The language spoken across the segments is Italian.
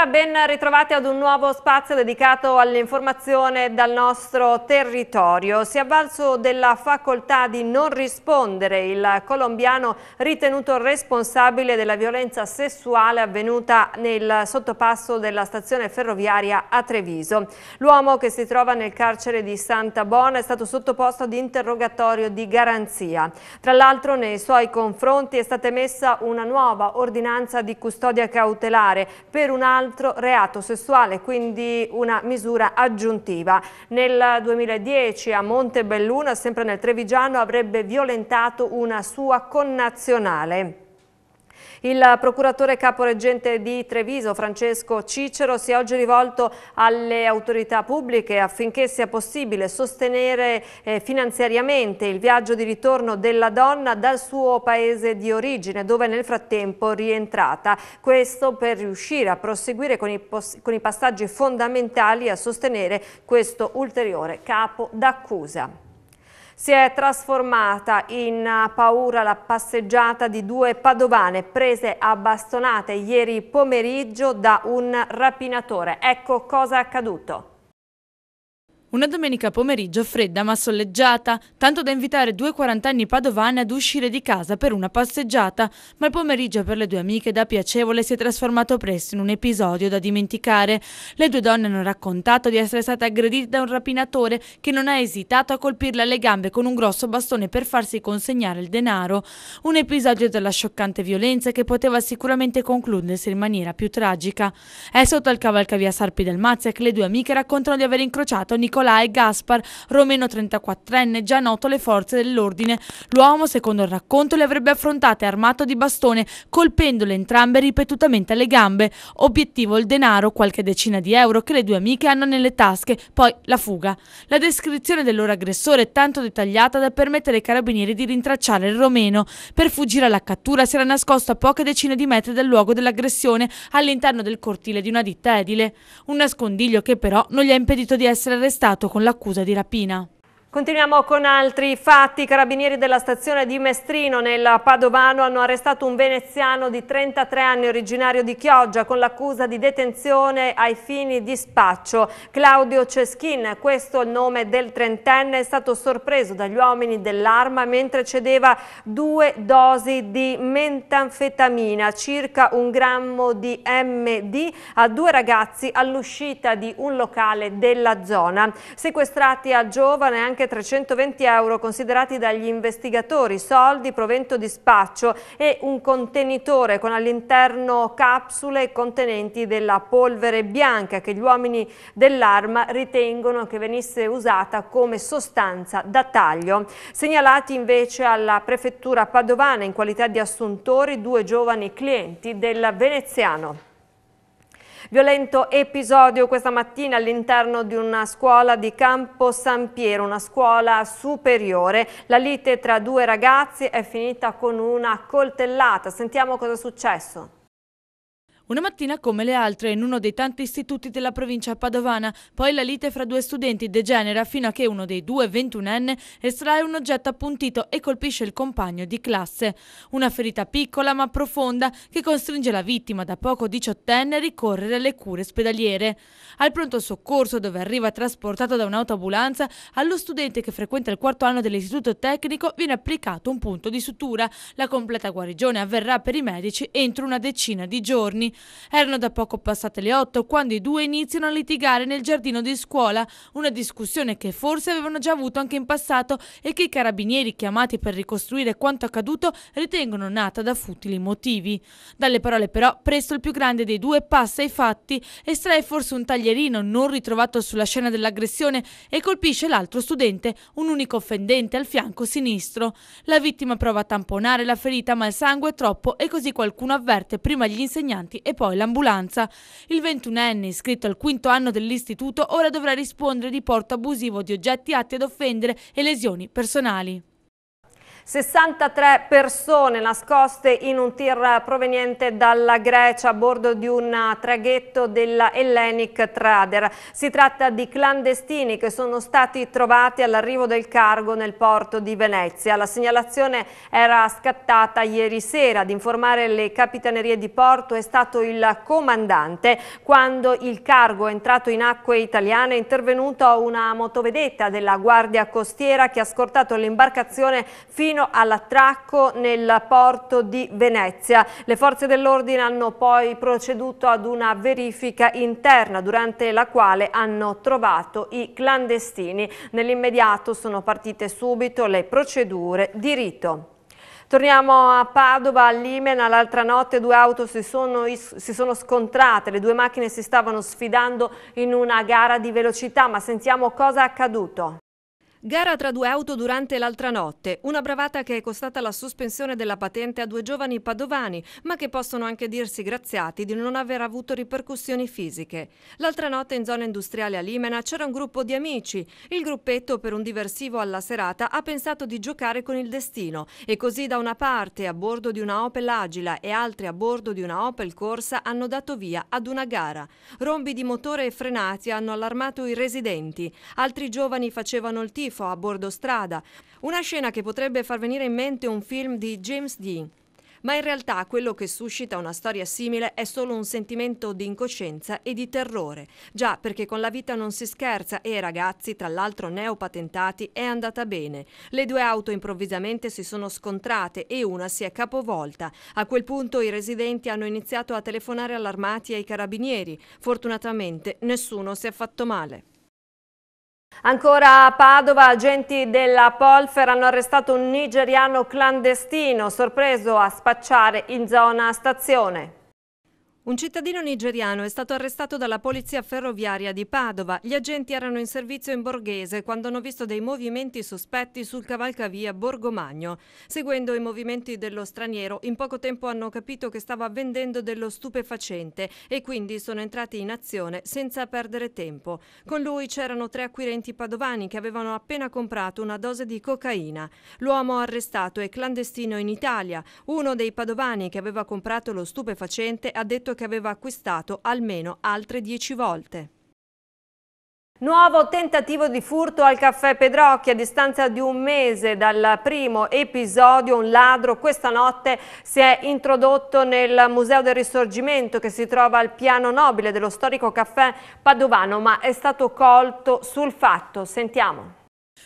Buonasera, ben ritrovati ad un nuovo spazio dedicato all'informazione dal nostro territorio. Si è avvalso della facoltà di non rispondere il colombiano ritenuto responsabile della violenza sessuale avvenuta nel sottopasso della stazione ferroviaria a Treviso. L'uomo che si trova nel carcere di Santa Bona è stato sottoposto ad interrogatorio di garanzia. Tra l'altro nei suoi confronti è stata emessa una nuova ordinanza di custodia cautelare per un altro altro reato sessuale, quindi una misura aggiuntiva. Nel 2010 a Montebelluna, sempre nel Trevigiano, avrebbe violentato una sua connazionale. Il procuratore caporeggente di Treviso, Francesco Cicero, si è oggi rivolto alle autorità pubbliche affinché sia possibile sostenere eh, finanziariamente il viaggio di ritorno della donna dal suo paese di origine, dove nel frattempo rientrata. Questo per riuscire a proseguire con i, con i passaggi fondamentali a sostenere questo ulteriore capo d'accusa. Si è trasformata in paura la passeggiata di due padovane prese a bastonate ieri pomeriggio da un rapinatore. Ecco cosa è accaduto. Una domenica pomeriggio fredda ma soleggiata, tanto da invitare due quarantenni padovane ad uscire di casa per una passeggiata, ma il pomeriggio per le due amiche da piacevole si è trasformato presto in un episodio da dimenticare. Le due donne hanno raccontato di essere state aggredite da un rapinatore che non ha esitato a colpirle alle gambe con un grosso bastone per farsi consegnare il denaro. Un episodio della scioccante violenza che poteva sicuramente concludersi in maniera più tragica. È sotto il cavalcavia Sarpi del Mazia che le due amiche raccontano di aver incrociato Nicola Nicolai Gaspar, romeno 34enne, già noto alle forze dell'ordine. L'uomo, secondo il racconto, le avrebbe affrontate armato di bastone, colpendole entrambe ripetutamente alle gambe. Obiettivo il denaro, qualche decina di euro che le due amiche hanno nelle tasche, poi la fuga. La descrizione del loro aggressore è tanto dettagliata da permettere ai carabinieri di rintracciare il romeno. Per fuggire alla cattura si era nascosto a poche decine di metri dal luogo dell'aggressione, all'interno del cortile di una ditta edile. Un nascondiglio che però non gli ha impedito di essere arrestato arrestato con l'accusa di rapina. Continuiamo con altri fatti. I carabinieri della stazione di Mestrino nel Padovano hanno arrestato un veneziano di 33 anni originario di Chioggia con l'accusa di detenzione ai fini di spaccio. Claudio Ceschin, questo è il nome del trentenne, è stato sorpreso dagli uomini dell'arma mentre cedeva due dosi di metanfetamina, circa un grammo di MD, a due ragazzi all'uscita di un locale della zona. Sequestrati a giovane anche anche 320 euro considerati dagli investigatori, soldi, provento di spaccio e un contenitore con all'interno capsule contenenti della polvere bianca che gli uomini dell'arma ritengono che venisse usata come sostanza da taglio. Segnalati invece alla prefettura padovana in qualità di assuntori due giovani clienti del veneziano. Violento episodio questa mattina all'interno di una scuola di Campo San Piero, una scuola superiore. La lite tra due ragazzi è finita con una coltellata. Sentiamo cosa è successo. Una mattina come le altre in uno dei tanti istituti della provincia padovana, poi la lite fra due studenti degenera fino a che uno dei due, 21enne, estrae un oggetto appuntito e colpisce il compagno di classe. Una ferita piccola ma profonda che costringe la vittima, da poco diciottenne, a ricorrere alle cure ospedaliere. Al pronto soccorso, dove arriva trasportato da un'autoambulanza, allo studente che frequenta il quarto anno dell'istituto tecnico viene applicato un punto di sutura. La completa guarigione avverrà per i medici entro una decina di giorni. Erano da poco passate le 8 quando i due iniziano a litigare nel giardino di scuola, una discussione che forse avevano già avuto anche in passato e che i carabinieri chiamati per ricostruire quanto accaduto ritengono nata da futili motivi. Dalle parole però, presto il più grande dei due passa ai fatti, estrae forse un taglierino non ritrovato sulla scena dell'aggressione e colpisce l'altro studente, un unico offendente al fianco sinistro. La vittima prova a tamponare la ferita ma il sangue è troppo e così qualcuno avverte prima gli insegnanti e e poi l'ambulanza. Il 21enne, iscritto al quinto anno dell'istituto, ora dovrà rispondere di porto abusivo di oggetti atti ad offendere e lesioni personali. 63 persone nascoste in un tir proveniente dalla Grecia a bordo di un traghetto della Hellenic Trader. Si tratta di clandestini che sono stati trovati all'arrivo del cargo nel porto di Venezia. La segnalazione era scattata ieri sera. Ad informare le capitanerie di porto è stato il comandante. Quando il cargo è entrato in acque italiane è intervenuta una motovedetta della Guardia Costiera che ha scortato l'imbarcazione fino fino all'attracco nel porto di Venezia. Le forze dell'ordine hanno poi proceduto ad una verifica interna durante la quale hanno trovato i clandestini. Nell'immediato sono partite subito le procedure di rito. Torniamo a Padova, a Limena, l'altra notte due auto si sono, si sono, scontrate, le due macchine si stavano sfidando in una gara di velocità, ma sentiamo cosa è accaduto. Gara tra due auto durante l'altra notte, una bravata che è costata la sospensione della patente a due giovani padovani, ma che possono anche dirsi graziati di non aver avuto ripercussioni fisiche. L'altra notte in zona industriale a Limena c'era un gruppo di amici. Il gruppetto, per un diversivo alla serata, ha pensato di giocare con il destino e così da una parte a bordo di una Opel Agila e altri a bordo di una Opel Corsa hanno dato via ad una gara. Rombi di motore e frenati hanno allarmato i residenti. Altri giovani facevano il tifo schifo a bordo strada, una scena che potrebbe far venire in mente un film di James Dean. Ma in realtà quello che suscita una storia simile è solo un sentimento di incoscienza e di terrore. Già perché con la vita non si scherza e ai ragazzi, tra l'altro neopatentati, è andata bene. Le due auto improvvisamente si sono scontrate e una si è capovolta. A quel punto i residenti hanno iniziato a telefonare allarmati ai carabinieri. Fortunatamente nessuno si è fatto male. Ancora a Padova, agenti della Polfer hanno arrestato un nigeriano clandestino sorpreso a spacciare in zona stazione. Un cittadino nigeriano è stato arrestato dalla polizia ferroviaria di Padova. Gli agenti erano in servizio in borghese quando hanno visto dei movimenti sospetti sul cavalcavia Borgomagno. Seguendo i movimenti dello straniero, in poco tempo hanno capito che stava vendendo dello stupefacente e quindi sono entrati in azione senza perdere tempo. Con lui c'erano tre acquirenti padovani che avevano appena comprato una dose di cocaina. L'uomo arrestato è clandestino in Italia. Uno dei padovani che aveva comprato lo stupefacente ha detto che che aveva acquistato almeno altre 10 volte. Nuovo tentativo di furto al caffè Pedrocchi a distanza di un mese dal primo episodio un ladro questa notte si è introdotto nel Museo del Risorgimento che si trova al piano nobile dello storico caffè padovano ma è stato colto sul fatto. Sentiamo.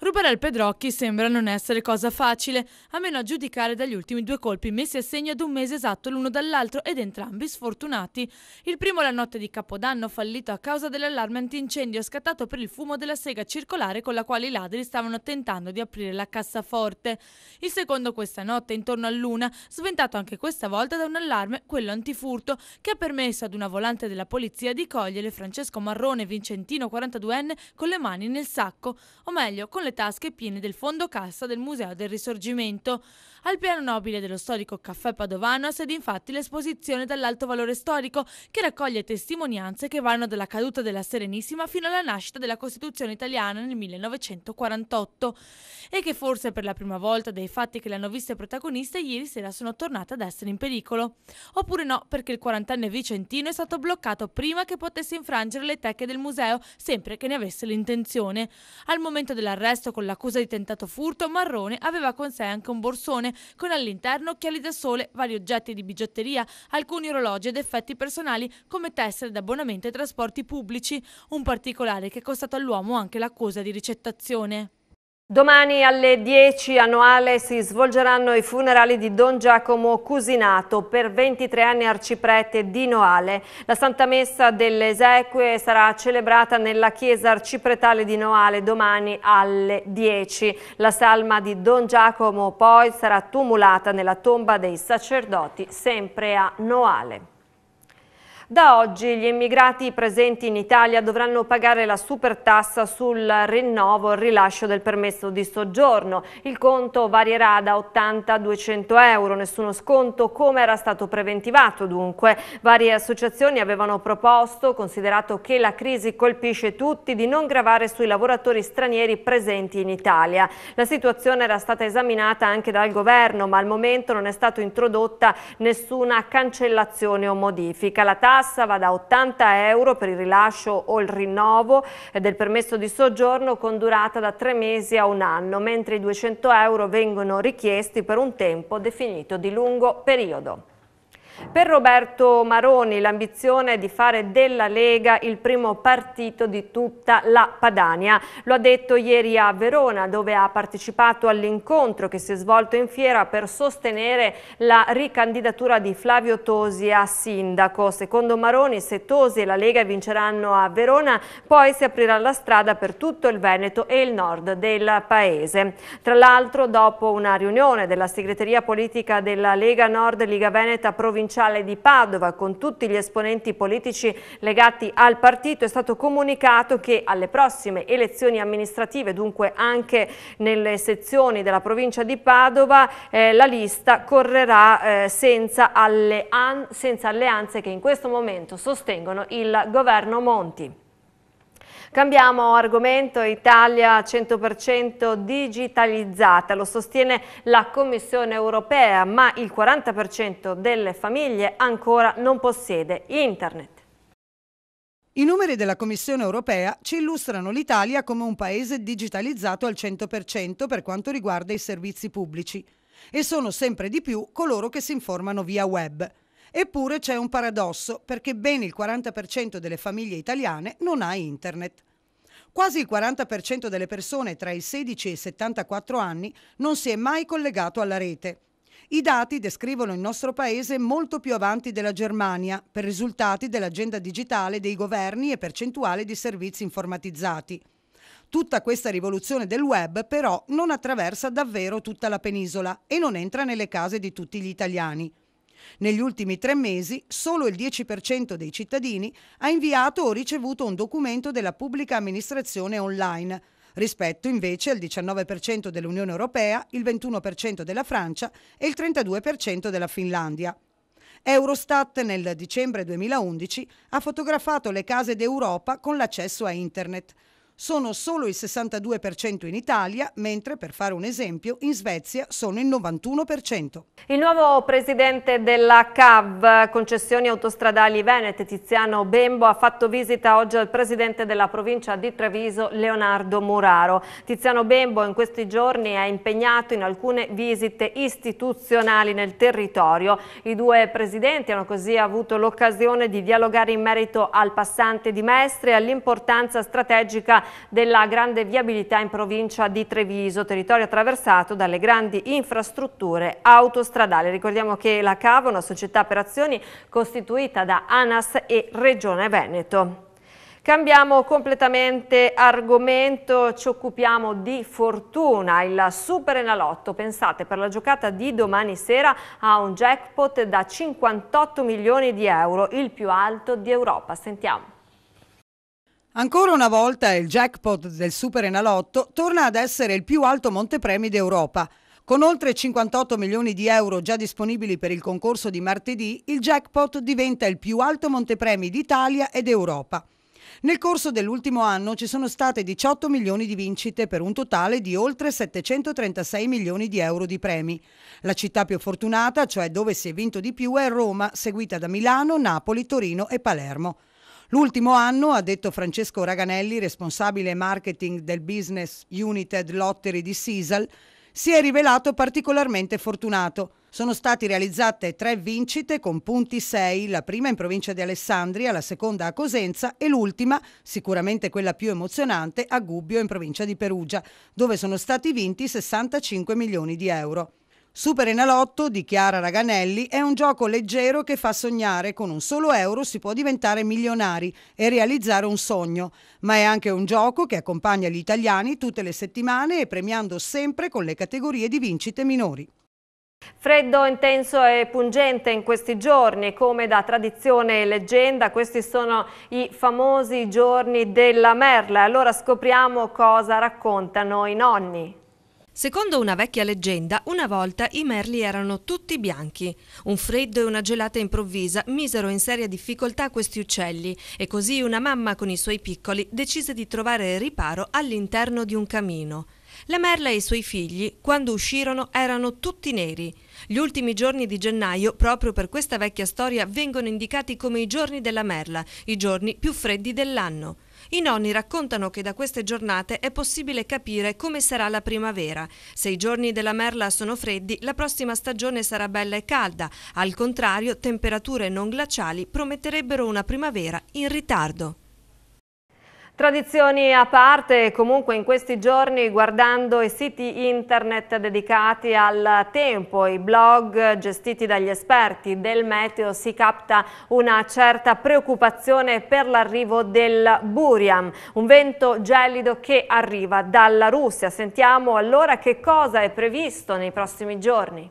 Rubare al Pedrocchi sembra non essere cosa facile, a meno a giudicare dagli ultimi due colpi messi a segno ad un mese esatto l'uno dall'altro ed entrambi sfortunati. Il primo la notte di Capodanno fallito a causa dell'allarme antincendio scattato per il fumo della sega circolare con la quale i ladri stavano tentando di aprire la cassaforte. Il secondo questa notte intorno all'una, sventato anche questa volta da un allarme, quello antifurto, che ha permesso ad una volante della polizia di cogliere Francesco Marrone, Vincentino 42enne, con le mani nel sacco, o meglio con le tasche piene del fondo cassa del Museo del Risorgimento. Al piano nobile dello storico Caffè Padovano sede infatti l'esposizione dall'alto valore storico che raccoglie testimonianze che vanno dalla caduta della Serenissima fino alla nascita della Costituzione italiana nel 1948 e che forse per la prima volta dei fatti che l'hanno vista protagonista ieri sera sono tornate ad essere in pericolo. Oppure no, perché il quarantenne vicentino è stato bloccato prima che potesse infrangere le tecche del museo, sempre che ne avesse l'intenzione. Al momento dell'arresto con l'accusa di tentato furto, Marrone aveva con sé anche un borsone con all'interno occhiali da sole, vari oggetti di bigiotteria, alcuni orologi ed effetti personali come tessere d'abbonamento ai trasporti pubblici, un particolare che è costato all'uomo anche l'accusa di ricettazione. Domani alle 10 annuale si svolgeranno i funerali di Don Giacomo Cusinato per 23 anni arciprete di Noale. La Santa Messa delle Esequie sarà celebrata nella chiesa arcipretale di Noale domani alle 10. La salma di Don Giacomo poi sarà tumulata nella tomba dei sacerdoti sempre a Noale. Da oggi gli immigrati presenti in Italia dovranno pagare la supertassa sul rinnovo e rilascio del permesso di soggiorno. Il conto varierà da 80 a 200 euro, nessuno sconto come era stato preventivato dunque. Varie associazioni avevano proposto, considerato che la crisi colpisce tutti, di non gravare sui lavoratori stranieri presenti in Italia. La situazione era stata esaminata anche dal governo, ma al momento non è stata introdotta nessuna cancellazione o modifica. La tassa tassa va da 80 euro per il rilascio o il rinnovo del permesso di soggiorno con durata da tre mesi a un anno, mentre i 200 euro vengono richiesti per un tempo definito di lungo periodo. Per Roberto Maroni l'ambizione è di fare della Lega il primo partito di tutta la Padania. Lo ha detto ieri a Verona dove ha partecipato all'incontro che si è svolto in fiera per sostenere la ricandidatura di Flavio Tosi a sindaco. Secondo Maroni se Tosi e la Lega vinceranno a Verona poi si aprirà la strada per tutto il Veneto e il nord del paese. Tra l'altro dopo una riunione della segreteria politica della Lega Nord Liga Veneta provinciale provinciale di Padova con tutti gli esponenti politici legati al partito è stato comunicato che alle prossime elezioni amministrative, dunque anche nelle sezioni della provincia di Padova, eh, la lista correrà eh, senza, allean senza alleanze che in questo momento sostengono il governo Monti. Cambiamo argomento, Italia 100% digitalizzata, lo sostiene la Commissione europea, ma il 40% delle famiglie ancora non possiede internet. I numeri della Commissione europea ci illustrano l'Italia come un paese digitalizzato al 100% per quanto riguarda i servizi pubblici e sono sempre di più coloro che si informano via web. Eppure c'è un paradosso perché ben il 40% delle famiglie italiane non ha internet. Quasi il 40% delle persone tra i 16 e i 74 anni non si è mai collegato alla rete. I dati descrivono il nostro paese molto più avanti della Germania per risultati dell'agenda digitale dei governi e percentuale di servizi informatizzati. Tutta questa rivoluzione del web però non attraversa davvero tutta la penisola e non entra nelle case di tutti gli italiani. Negli ultimi tre mesi solo il 10% dei cittadini ha inviato o ricevuto un documento della pubblica amministrazione online rispetto invece al 19% dell'Unione Europea, il 21% della Francia e il 32% della Finlandia. Eurostat nel dicembre 2011 ha fotografato le case d'Europa con l'accesso a Internet sono solo il 62% in Italia, mentre per fare un esempio in Svezia sono il 91%. Il nuovo presidente della CAV, concessioni autostradali Venete, Tiziano Bembo, ha fatto visita oggi al presidente della provincia di Treviso, Leonardo Muraro. Tiziano Bembo in questi giorni è impegnato in alcune visite istituzionali nel territorio. I due presidenti hanno così avuto l'occasione di dialogare in merito al passante di Mestre e all'importanza strategica della grande viabilità in provincia di Treviso, territorio attraversato dalle grandi infrastrutture autostradali. Ricordiamo che la CAVA è una società per azioni costituita da ANAS e Regione Veneto. Cambiamo completamente argomento, ci occupiamo di fortuna, il Super Superenalotto. Pensate, per la giocata di domani sera ha un jackpot da 58 milioni di euro, il più alto di Europa. Sentiamo. Ancora una volta il jackpot del Super Enalotto torna ad essere il più alto montepremi d'Europa. Con oltre 58 milioni di euro già disponibili per il concorso di martedì, il jackpot diventa il più alto montepremi d'Italia ed Europa. Nel corso dell'ultimo anno ci sono state 18 milioni di vincite per un totale di oltre 736 milioni di euro di premi. La città più fortunata, cioè dove si è vinto di più, è Roma, seguita da Milano, Napoli, Torino e Palermo. L'ultimo anno, ha detto Francesco Raganelli, responsabile marketing del business United Lottery di Sisal, si è rivelato particolarmente fortunato. Sono state realizzate tre vincite con punti 6, la prima in provincia di Alessandria, la seconda a Cosenza e l'ultima, sicuramente quella più emozionante, a Gubbio in provincia di Perugia, dove sono stati vinti 65 milioni di euro. Super Enalotto di Chiara Raganelli è un gioco leggero che fa sognare, con un solo euro si può diventare milionari e realizzare un sogno, ma è anche un gioco che accompagna gli italiani tutte le settimane e premiando sempre con le categorie di vincite minori. Freddo intenso e pungente in questi giorni, come da tradizione e leggenda, questi sono i famosi giorni della merla. Allora scopriamo cosa raccontano i nonni. Secondo una vecchia leggenda, una volta i merli erano tutti bianchi. Un freddo e una gelata improvvisa misero in seria difficoltà questi uccelli e così una mamma con i suoi piccoli decise di trovare riparo all'interno di un camino. La merla e i suoi figli, quando uscirono, erano tutti neri. Gli ultimi giorni di gennaio, proprio per questa vecchia storia, vengono indicati come i giorni della merla, i giorni più freddi dell'anno. I nonni raccontano che da queste giornate è possibile capire come sarà la primavera. Se i giorni della merla sono freddi, la prossima stagione sarà bella e calda. Al contrario, temperature non glaciali prometterebbero una primavera in ritardo. Tradizioni a parte, comunque in questi giorni guardando i siti internet dedicati al tempo, i blog gestiti dagli esperti del meteo si capta una certa preoccupazione per l'arrivo del Buriam, un vento gelido che arriva dalla Russia. Sentiamo allora che cosa è previsto nei prossimi giorni.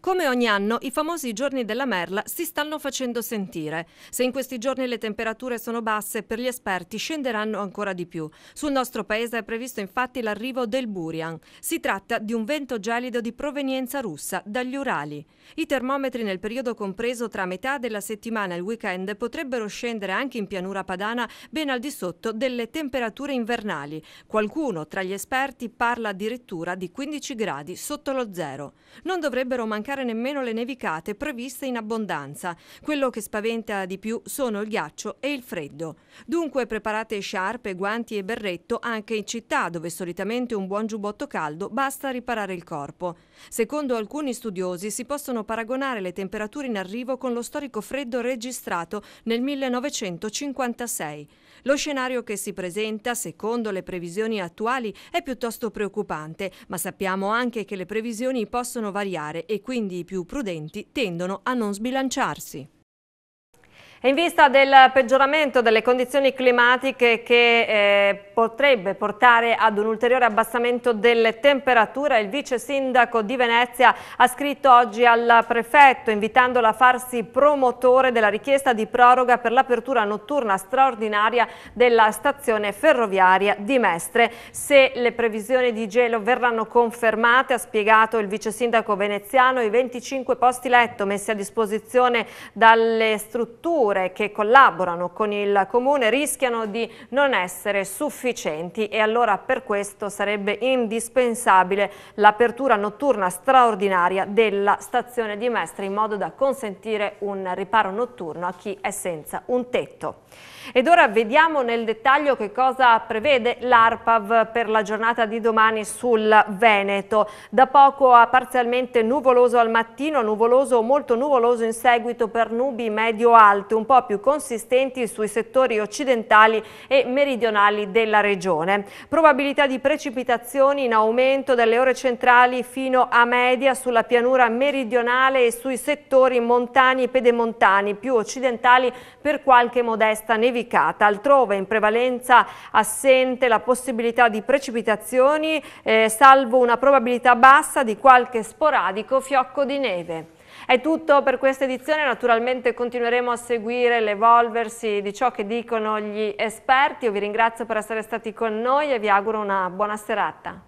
Come ogni anno, i famosi giorni della merla si stanno facendo sentire. Se in questi giorni le temperature sono basse, per gli esperti scenderanno ancora di più. Sul nostro paese è previsto infatti l'arrivo del Burian. Si tratta di un vento gelido di provenienza russa dagli Urali. I termometri nel periodo compreso tra metà della settimana e il weekend potrebbero scendere anche in pianura padana ben al di sotto delle temperature invernali. Qualcuno tra gli esperti parla addirittura di 15 gradi sotto lo zero. Non dovrebbero mancare mancare nemmeno le nevicate previste in abbondanza. Quello che spaventa di più sono il ghiaccio e il freddo. Dunque preparate sciarpe, guanti e berretto anche in città dove solitamente un buon giubbotto caldo basta riparare il corpo. Secondo alcuni studiosi si possono paragonare le temperature in arrivo con lo storico freddo registrato nel 1956. Lo scenario che si presenta, secondo le previsioni attuali, è piuttosto preoccupante, ma sappiamo anche che le previsioni possono variare e quindi i più prudenti tendono a non sbilanciarsi. In vista del peggioramento delle condizioni climatiche che eh, potrebbe portare ad un ulteriore abbassamento delle temperature, il vice sindaco di Venezia ha scritto oggi al prefetto invitandolo a farsi promotore della richiesta di proroga per l'apertura notturna straordinaria della stazione ferroviaria di Mestre. Se le previsioni di gelo verranno confermate, ha spiegato il vice sindaco veneziano, i 25 posti letto messi a disposizione dalle strutture strutture che collaborano con il Comune rischiano di non essere sufficienti e allora per questo sarebbe indispensabile l'apertura notturna straordinaria della stazione di Mestre in modo da consentire un riparo notturno a chi è senza un tetto. Ed ora vediamo nel dettaglio che cosa prevede l'ARPAV per la giornata di domani sul Veneto. Da poco a parzialmente nuvoloso al mattino, nuvoloso molto nuvoloso in seguito per nubi medio-alte, un po' più consistenti sui settori occidentali e meridionali della regione. Probabilità di precipitazioni in aumento dalle ore centrali fino a media sulla pianura meridionale e sui settori montani e pedemontani, più occidentali per qualche modesta nevicata nevicata, altrove in prevalenza assente la possibilità di precipitazioni, eh, salvo una probabilità bassa di qualche sporadico fiocco di neve. È tutto per questa edizione, naturalmente continueremo a seguire l'evolversi di ciò che dicono gli esperti. Io vi ringrazio per essere stati con noi e vi auguro una buona serata.